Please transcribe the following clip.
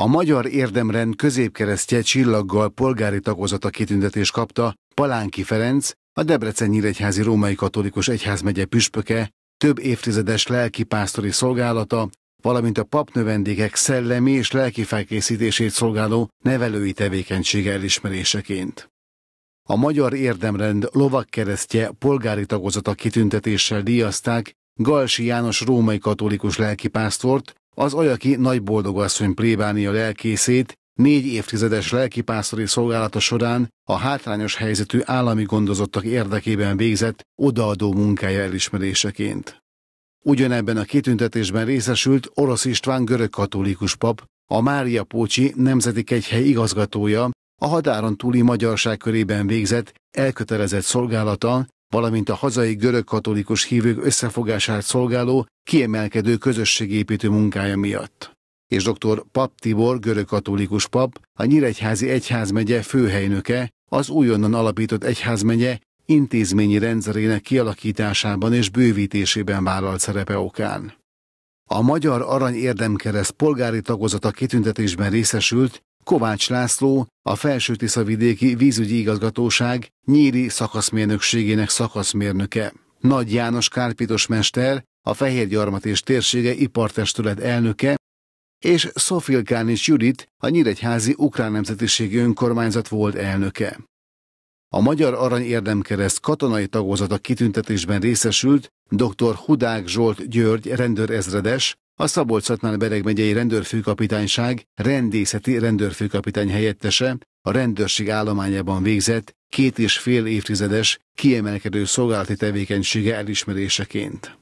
A Magyar Érdemrend középkeresztje csillaggal polgári tagozata kitüntetés kapta Palánki Ferenc, a Debrecen Nyíregyházi Római Katolikus Egyházmegye püspöke, több évtizedes lelkipásztori szolgálata, valamint a papnövendégek szellemi és lelki felkészítését szolgáló nevelői tevékenysége elismeréseként. A Magyar Érdemrend lovakkeresztje polgári tagozata kitüntetéssel díjazták Galsi János római katolikus lelkipásztort, az ajaki nagy boldogasszony plébánia lelkészét négy évtizedes lelkipásztori szolgálata során a hátrányos helyzetű állami gondozottak érdekében végzett odaadó munkája elismeréseként. Ugyanebben a kitüntetésben részesült Orosz István görög katolikus pap, a Mária Pócsi Nemzeti Kegyhely igazgatója, a határon túli magyarság körében végzett elkötelezett szolgálata valamint a hazai görög-katolikus hívők összefogását szolgáló, kiemelkedő közösségépítő munkája miatt. És dr. Pap Tibor, görög-katolikus pap, a Nyíregyházi Egyházmegye főhelynöke, az újonnan alapított egyházmegye intézményi rendszerének kialakításában és bővítésében vállalt szerepe okán. A Magyar Arany Érdemkereszt polgári tagozata kitüntetésben részesült Kovács László, a felső vidéki Vízügyi Igazgatóság nyíri szakaszmérnökségének szakaszmérnöke. Nagy János Kárpitos mester, a Fehérgyarmat és térsége ipartestület elnöke, és Szofil Kánics Judit, a Nyíregyházi Ukrán Nemzetiségi Önkormányzat volt elnöke. A Magyar Arany Érdemkereszt katonai tagozata kitüntetésben részesült dr. Hudák Zsolt György rendőrezredes, a Szabolcs-Szatmár Bereg megyei rendőrfőkapitányság rendészeti rendőrfőkapitány helyettese a rendőrség állományában végzett két és fél évtizedes kiemelkedő szolgálati tevékenysége elismeréseként.